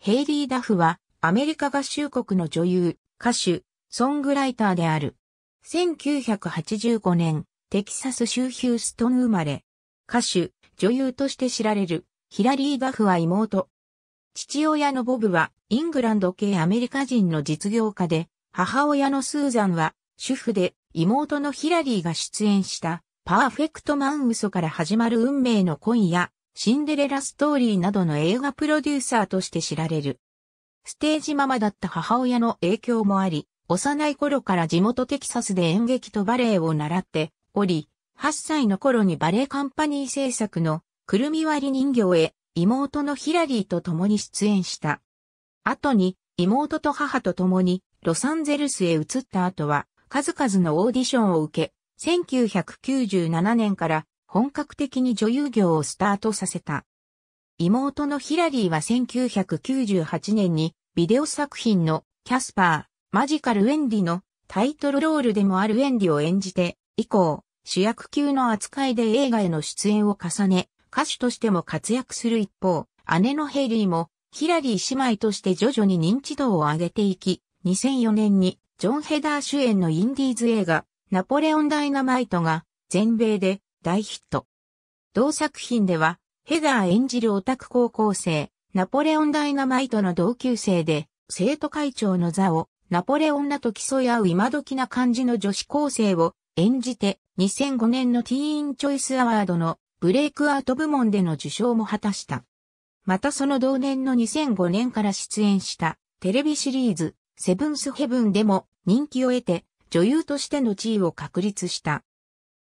ヘイリー・ダフは、アメリカ合衆国の女優、歌手、ソングライターである。1985年、テキサス州ヒューストン生まれ。歌手、女優として知られる、ヒラリー・ダフは妹。父親のボブは、イングランド系アメリカ人の実業家で、母親のスーザンは、主婦で、妹のヒラリーが出演した、パーフェクトマン嘘から始まる運命の今夜シンデレラストーリーなどの映画プロデューサーとして知られる。ステージママだった母親の影響もあり、幼い頃から地元テキサスで演劇とバレエを習っており、8歳の頃にバレエカンパニー制作のくるみ割り人形へ妹のヒラリーと共に出演した。後に妹と母と共にロサンゼルスへ移った後は数々のオーディションを受け、1997年から本格的に女優業をスタートさせた。妹のヒラリーは1998年にビデオ作品のキャスパー、マジカル・ウェンディのタイトルロールでもあるウェンディを演じて、以降、主役級の扱いで映画への出演を重ね、歌手としても活躍する一方、姉のヘイリーもヒラリー姉妹として徐々に認知度を上げていき、2004年にジョン・ヘダー主演のインディーズ映画、ナポレオン・ダイナマイトが全米で大ヒット。同作品では、ヘザー演じるオタク高校生、ナポレオンダイナマイトの同級生で、生徒会長の座を、ナポレオンらと競い合う今時な感じの女子高生を演じて、2005年のティーンチョイスアワードのブレイクアウト部門での受賞も果たした。またその同年の2005年から出演したテレビシリーズセブンスヘブンでも人気を得て女優としての地位を確立した。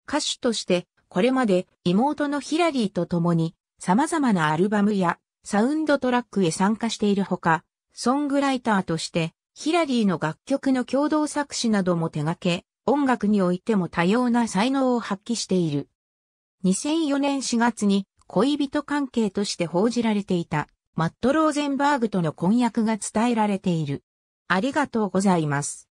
歌手としてこれまで妹のヒラリーと共に様々なアルバムやサウンドトラックへ参加しているほか、ソングライターとしてヒラリーの楽曲の共同作詞なども手掛け、音楽においても多様な才能を発揮している。2004年4月に恋人関係として報じられていたマット・ローゼンバーグとの婚約が伝えられている。ありがとうございます。